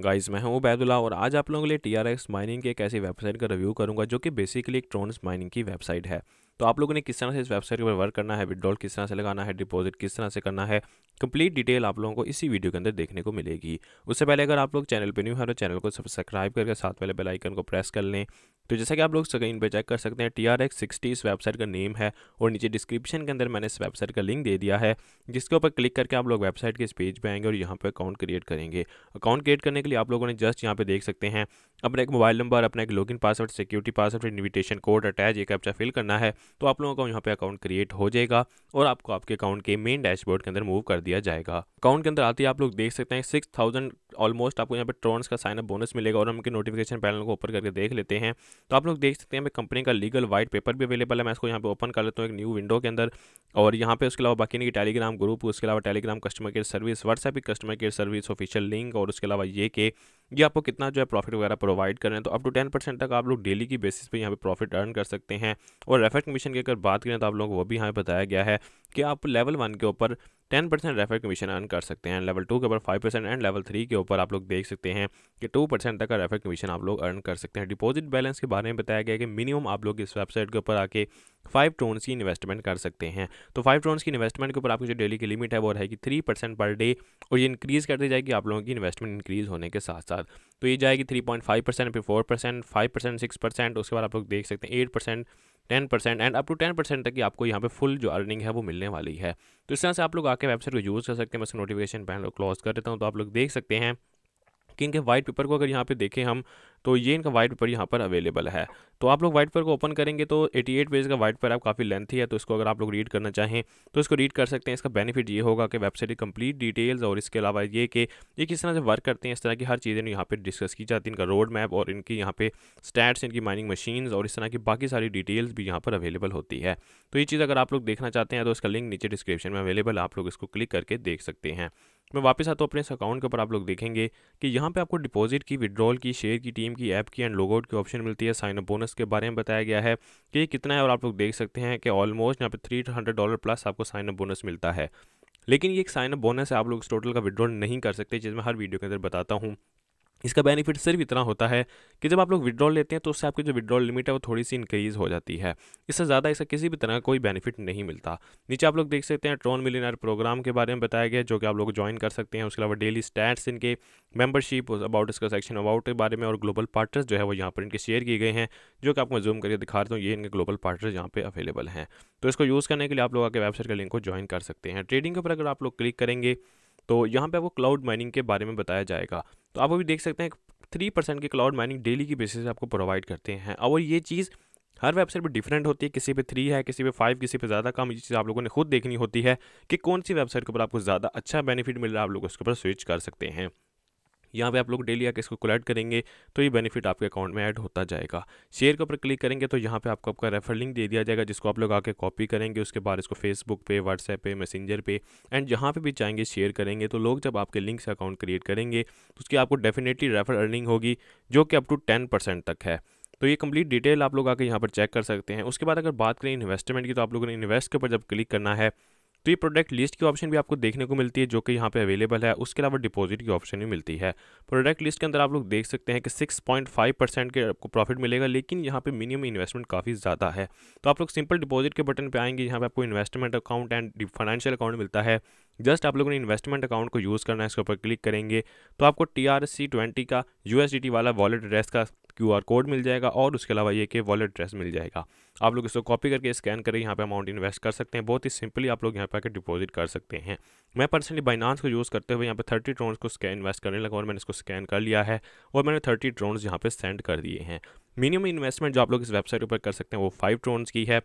guys मैं हूं बैदुल्ला और आज आप लोगों के लिए टी आर एक्स माइनिंग की एक ऐसी वेबसाइट का रिव्यू करूंगा जो कि बेसिकली एक ट्रोन्स माइनिंग की वेबसाइट है तो आप लोगों ने किस तरह से इस वेबसाइट के ऊपर वर्क करना है विड्रॉल किस तरह से लगाना है डिपॉजिट किस तरह से करना है कंप्लीट डिटेल आप लोगों को इसी वीडियो के अंदर देखने को मिलेगी उससे पहले अगर आप लोग चैनल पर न्यू है तो चैनल को सब्सक्राइब करके साथ वाले बेलाइकन को प्रेस कर लें तो जैसा कि आप लोग स्क्रीन पर चेक कर सकते हैं टी आर एक्स सिक्सटी इस वेबसाइट का नेम है और नीचे डिस्क्रिप्शन के अंदर मैंने इस वेबसाइट का लिंक दे दिया है जिसके ऊपर क्लिक करके आप लोग वेबसाइट के इस पेज पर पे आएंगे और यहाँ पर अकाउंट क्रिएट करेंगे अकाउंट क्रिएट करने के लिए आप लोगों ने जस्ट यहाँ पर देख सकते हैं अपना एक मोबाइल नंबर अपना एक इन password security password invitation code attach एक कैप्चा फिल करना है तो आप लोगों का यहाँ पे अकाउंट क्रिएट हो जाएगा और आपको आपके अकाउंट के मेन डैशबोर्ड के अंदर मूव कर दिया जाएगा अकाउंट के अंदर आते ही आप लोग देख सकते हैं सिक्स थाउजेंड ऑलमोस्ट आपको यहाँ पे ट्रॉन्स का साइनअप बोनस मिलेगा और हम इनके नोटिफिकेशन पैनल को ओपन करके देख लेते हैं तो आप लोग देख सकते हैं कंपनी का लीगल वाइट पेपर भी अवेलेबल है मैं इसको यहाँ पे ओपन कर लेता हूँ एक न्यू विंडो के अंदर और यहाँ पे उसके अलावा बाकी नहीं टेलीग्राम ग्रुप उसके अलावा Telegram customer care service WhatsApp की customer care service official link और उसके अलावा ये कि ये आपको कितना जो है प्रॉफिट वगैरह प्रोवाइड कर रहे हैं तो अप टू टेन परसेंट तक आप लोग डेली की बेसिस पे यहाँ पे प्रॉफिट अर्न कर सकते हैं और रेफर कमीशन की अगर बात करें तो आप लोगों को वो भी यहाँ पर बताया गया है कि आप लेवल वन के ऊपर ten percent refer commission earn कर सकते हैं लेवल टू के ऊपर five percent and level three के ऊपर आप लोग देख सकते हैं कि टू परसेंट तक का रेफर कमीशन आप लोग अर्न कर सकते हैं डिपॉजिट बैलेंस के बारे में बताया गया कि मिनिमम आप लोग इस वेबसाइट के ऊपर आके फाइव टोन्स की इन्वेस्टमेंट कर सकते हैं तो फाइव ड्रोन्स की इन्वेस्टमेंट के ऊपर आपकी जो डेली की लिमिट है वो रहेगी थ्री परसेंट पर डे और ये इंक्रीज़ करती जाएगी आप लोगों की इन्वेस्टमेंट इंक्रीज़ होने के साथ साथ तो ये जाएगी थ्री पॉइंट फाइव परसेंट फिर four percent five percent six percent उसके बाद आप लोग देख सकते हैं eight percent ten percent and up to ten percent तक की आपको यहाँ पे फुल जो अर्निंग है वो मिलने वाली है तो इस तरह से आप लोग आके वेबसाइट को यूज़ कर सकते हैं बस नोटिफिकेशन पैनल क्लोज कर देता हूँ तो आप लोग देख सकते हैं कि इनके वाइट पेपर को अगर यहाँ पे देखें हम तो ये इनका वाइट पेपर यहाँ पर अवेलेबल है तो आप लोग वाइट पेपर को ओपन करेंगे तो 88 पेज का वाइट पेपर आप काफ़ी लेंथी है तो इसको अगर आप लोग रीड करना चाहें तो इसको रीड कर सकते हैं इसका बेनिफिट ये होगा कि वेबसाइट की कंप्लीट डिटेल्स और इसके अलावा ये कि ये किस तरह से वर्क करते हैं इस तरह की हर चीज़ें यहाँ पर डिस्कस की जाती है इनका रोड मैप और इनकी यहाँ पे स्टैट्स इनकी माइनिंग मशीन और इस तरह की बाकी सारी डिटेल्स भी यहाँ पर अवेलेबल होती है तो ये चीज़ अगर आप लोग देखना चाहते हैं तो इसका लिंक नीचे डिस्क्रिप्शन में अवेलेबल आप लोग इसको क्लिक करके देख सकते हैं मैं वापस आता हूँ अपने इस अकाउंट के ऊपर आप लोग देखेंगे कि यहाँ पे आपको डिपॉजिट की विड्रॉल की शेयर की टीम की ऐप की एंड लॉगआउट की ऑप्शन मिलती है साइन अप बोनस के बारे में बताया गया है कि ये कितना है और आप लोग देख सकते हैं कि ऑलमोस्ट यहाँ पे थ्री हंड्रेड डॉलर प्लस आपको साइन अप बोनस मिलता है लेकिन ये एक साइन अप बोनस है आप लोग इस टोटल का विड्रॉल नहीं कर सकते जिसमें हर वीडियो के अंदर बताता हूँ इसका बेनिफिट सिर्फ इतना होता है कि जब आप लोग विड्रॉल लेते हैं तो उससे आपकी जो विड्रॉल लिमिट है वो थोड़ी सी इंक्रीज़ हो जाती है इससे ज़्यादा इसका किसी भी तरह का कोई बेनिफिट नहीं मिलता नीचे आप लोग देख सकते हैं ट्रॉन मिलीनर प्रोग्राम के बारे में बताया गया जो कि आप लोग ज्वाइन कर सकते हैं उसके अलावा डेली स्टैट्स इनके मेंबरशिप अबाउट इसका सेक्शन अबाउट के बारे में और ग्लोबल पार्टनर्स जो है वो यहाँ पर इनके शेयर किए गए हैं जो कि आपको जूम करके दिखा रहा हूँ तो ये इनके ग्लोबल पार्टनर्स यहाँ पर अवेलेबल हैं तो इसको यूज़ करने के लिए आप लोग आगे वेबसाइट का लिंक को ज्वाइन कर सकते हैं ट्रेडिंग के ऊपर अगर आप लोग क्लिक करेंगे तो यहाँ पे आपको क्लाउड माइनिंग के बारे में बताया जाएगा तो आप अभी देख सकते हैं थ्री परसेंट की क्लाउड माइनिंग डेली की बेसिस आपको प्रोवाइड करते हैं और ये चीज़ हर वेबसाइट पर डिफरेंट होती है किसी पे थ्री है किसी पे फाइव किसी पे ज़्यादा कम ये चीज़ आप लोगों ने खुद देखनी होती है कि कौन सी वेबसाइट के ऊपर आपको ज़्यादा अच्छा बेनिफिट मिल रहा है आप लोग उसके ऊपर स्विच कर सकते हैं यहाँ पे आप लोग डेली आके इसको कलेक्ट करेंगे तो ये बेनिफिट आपके अकाउंट में ऐड होता जाएगा शेयर के ऊपर क्लिक करेंगे तो यहाँ पे आपको आपका रेफर लिंक दे दिया जाएगा जिसको आप लोग आके कॉपी करेंगे उसके बाद इसको फेसबुक पे व्हाट्सएप पे मैसेंजर पे एंड जहाँ पे भी चाहेंगे शेयर करेंगे तो लोग जब आपके लिंक से अकाउंट क्रिएट करेंगे तो उसकी आपको डेफिनेटली रेफर अर्निंग होगी जो कि अप टू टेन तक है तो ये कंप्लीट डिटेल आप लोग आके यहाँ पर चेक कर सकते हैं उसके बाद अगर बात करें इन्वेस्टमेंट की तो आप लोगों ने इन्वेस्ट के ऊपर जब क्लिक करना है तो ये प्रोडक्ट लिस्ट की ऑप्शन भी आपको देखने को मिलती है जो कि यहाँ पे अवेलेबल है उसके अलावा डिपॉजिट की ऑप्शन भी मिलती है प्रोडक्ट लिस्ट के अंदर आप लोग देख सकते हैं कि 6.5 परसेंट के आपको प्रॉफिट मिलेगा लेकिन यहाँ पे मिनिमम इन्वेस्टमेंट काफ़ी ज़्यादा है तो आप लोग सिंपल डिपॉजिट के बटन पर आएंगे यहाँ पर आपको investment account and financial account मिलता है जस्ट आप लोगों ने इन्वेस्टमेंट अकाउंट को यूज़ करना है इसके ऊपर क्लिक करेंगे तो आपको टी आर सी ट्वेंटी का यू वाला वॉलेट एड्रेस का क्यू कोड मिल जाएगा और उसके अलावा ये कि वॉलेट एड्रेस मिल जाएगा आप लोग इसको कॉपी करके स्कैन करके यहाँ पे अमाउंट इन्वेस्ट कर सकते हैं बहुत ही सिंपली आप लोग यहाँ पे आकर डिपॉजिट कर सकते हैं मैं पर्सनली बाइनांस को यूज़ करते हुए यहाँ पे थर्टी ड्रोन्स को स्कैन इन्वेस्ट करने लगा और मैंने इसको स्कैन कर लिया है और मैंने थर्टी ड्रोन्स यहाँ पर सेंड कर दिए हैं मिनिमम इन्वेस्टमेंट जो आप लोग इस वेबसाइट पर कर सकते हैं वो फाइव ट्रोन्स की है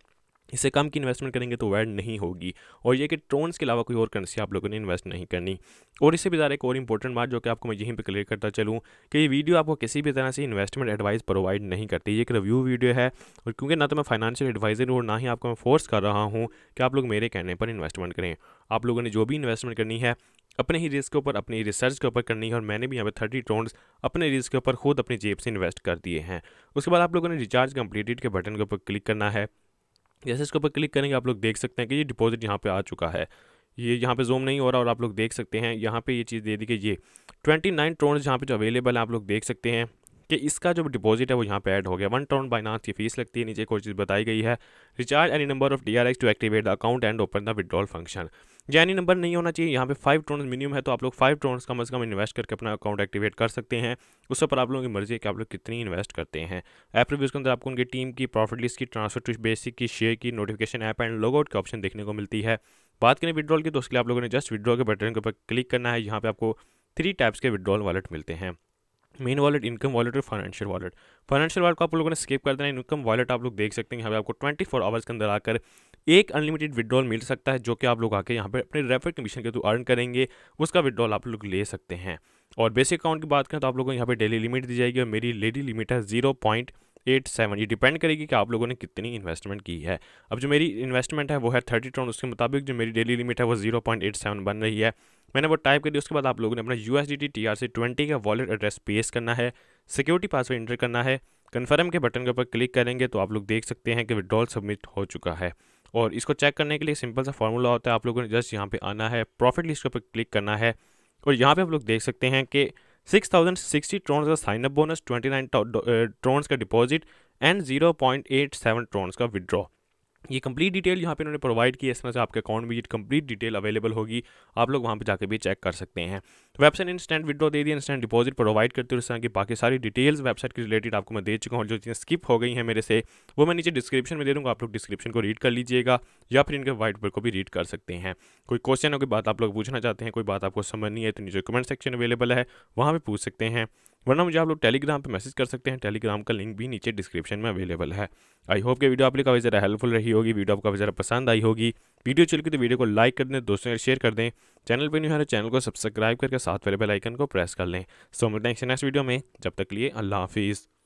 इससे कम की इन्वेस्टमेंट करेंगे तो वैड नहीं होगी और ये कि ट्रोन्स के अलावा कोई और करेंसी आप लोगों ने इन्वेस्ट नहीं करनी और इससे भी ज़्यादा एक और इंपॉर्टेंट बात जो कि आपको मैं यहीं पे क्लियर करता चलूँ कि ये वीडियो आपको किसी भी तरह से इन्वेस्टमेंट एडवाइस प्रोवाइड नहीं करती ये एक रिव्यू वीडियो है और क्योंकि ना तो मैं फाइनेंशियल एडवाइज़र हूँ ना ही आपको मैं फोर्स कर रहा हूँ कि आप लोग मेरे कहने पर इन्वेस्टमेंट करें आप लोगों ने जो भी इन्वेस्टमेंट करनी है अपने ही रिस्क के ऊपर अपनी रिसर्च के ऊपर करनी है और मैंने भी यहाँ पे थर्टी ट्रोन्स अपने रिस्क के ऊपर खुद अपनी जेब से इन्वेस्ट कर दिए हैं उसके बाद आप लोगों ने रिचार्ज कंप्लीटेड के बटन के ऊपर क्लिक करना है जैसे इसके ऊपर क्लिक करेंगे आप लोग देख सकते हैं कि ये डिपॉजिट यहाँ पे आ चुका है ये यहाँ पे जूम नहीं हो रहा और आप लोग देख सकते हैं यहाँ पे ये चीज़ दे दी कि ये 29 नाइन ट्रोन यहाँ पर जो अवेलेबल है आप लोग देख सकते हैं कि इसका जो डिपॉजिट है वो यहाँ पे ऐड हो गया वन ट्रोन बाइनास की फीस लगती है नीचे कोई चीज़ बताई गई है recharge any number of D to activate the account and open the withdrawal function जैनी नंबर नहीं होना चाहिए यहाँ पे फाइव ट्रोन्स मिनिमम है तो आप लोग फाइव ट्रोन्स कम अज़ कम इन्वेस्ट करके अपना अकाउंट एक्टिवेट कर सकते हैं उस पर आप लोगों की मर्जी है कि आप लोग कितनी इन्वेस्ट करते हैं ऐप रिव्यूज़ के अंदर आपको उनकी टीम की प्रॉफिट लिस्ट की ट्रांसफर टू बेसिक की शेयर की नोटिफिकेशन ऐप एंड लॉगआउट की ऑप्शन देखने को मिलती है बात करें विड्रॉल की तो उसके लिए आप लोगों ने जस्ट विड्रॉ के बटन के ऊपर क्लिक करना है यहाँ पर आपको थ्री टाइप्स के विड्रॉल वॉलेट मिलते हैं मेन वॉलेट इनकम वॉलेट और फाइनेंशियल वॉलेट फाइनेंशियल वॉलेट को आप लोगों ने स्किप कर देना है इनकम वॉलेट आप लोग देख सकते हैं यहाँ पे आपको ट्वेंटी फोर आवर्स के अंदर आकर एक अनलिमिटेड विड्रॉल मिल सकता है जो कि आप लोग आके यहाँ पे अपने रेफर कमीशन के थ्रू अर्न करेंगे उसका विड्रॉल आप लोग ले सकते हैं और बेसिक अकाउंट की बात करें तो आप लोगों को यहाँ पे डेली लिमिट दी जाएगी और मेरी लेडी लिमिट है जीरो पॉइंट एट सेवन ये डिपेंड करेगी कि आप लोगों ने कितनी इन्वेस्टमेंट की है अब जो मेरी इन्वेस्टमेंट है वो है थर्टी ट्रॉन उसके मुताबिक जो मेरी डेली लिमिट है वो जीरो पॉइंट एट सेवन बन रही है मैंने वो टाइप करी उसके बाद आप लोगों ने अपना U S D T T R C twenty का वॉलेट एड्रेस पेश करना है सिक्योरिटी पासवर्ड इंटर करना है कन्फर्म के बटन के ऊपर क्लिक करेंगे तो आप लोग देख सकते हैं कि विड्रॉल सबमिट हो चुका है और इसको चेक करने के लिए सिंपल सा फॉर्मूला होता है आप लोगों ने जस्ट यहाँ पे आना है प्रॉफिट लिस्ट के ऊपर क्लिक करना है और यहाँ पे आप लोग देख सकते हैं कि सिक्स थाउजेंड सिक्सटी ट्रोन्स का sign up bonus twenty nine trons का deposit and zero point eight seven trons का विड्रॉ ये कंप्लीट डिटेल यहाँ पे इन्होंने प्रोवाइड की है इसमें से आपके अकाउंट में ये कंप्लीट डिटेल अवेलेबल होगी आप लोग वहाँ पे जाके भी चेक कर सकते हैं तो वेबसाइट इंस्टेंट विड्रॉ दे दी इंस्टेंट डिपॉजिट प्रोवाइड करते हुए इस तरह की बाकी सारी डिटेल्स वेबसाइट के रिलेटेड आपको मैं दे चुका हूँ जो चीज़ें स्किप हो गई हैं मेरे से वो मैं नीचे डिस्क्रिप्शन में दे दूँगा आप लोग डिस्क्रिप्शन को रीड कर लीजिएगा या फिर इनके व्हाइट पेपर को भी रीड कर सकते हैं कोई क्वेश्चन हो कोई बात आप लोग पूछना चाहते हैं कोई बात आपको समझ नहीं है तो नीचे कमेंट सेक्शन अवेलेबल है वहाँ पर पूछ सकते हैं वरना मुझे आप लोग टेलीग्राम पर मैसेज कर सकते हैं टेलीग्राम का लिंक भी नीचे डिस्क्रिप्शन में अवेलेबल है आई होप के वीडियो आप लोग का वैसे हेल्पफुल रही रही होगी वीडियो आपको काफ़ी ज़्यादा पसंद आई होगी वीडियो चल गई तो वीडियो को लाइक कर दें दोस्तों यार शेयर कर दें चैनल पर नहीं हमारे चैनल तो को सब्सक्राइब करके साथ वाले बेल आइकन को प्रेस कर लें सो मिलते हैं नेक्स्ट वीडियो में जब तक लिए अल्लाह हाफिज़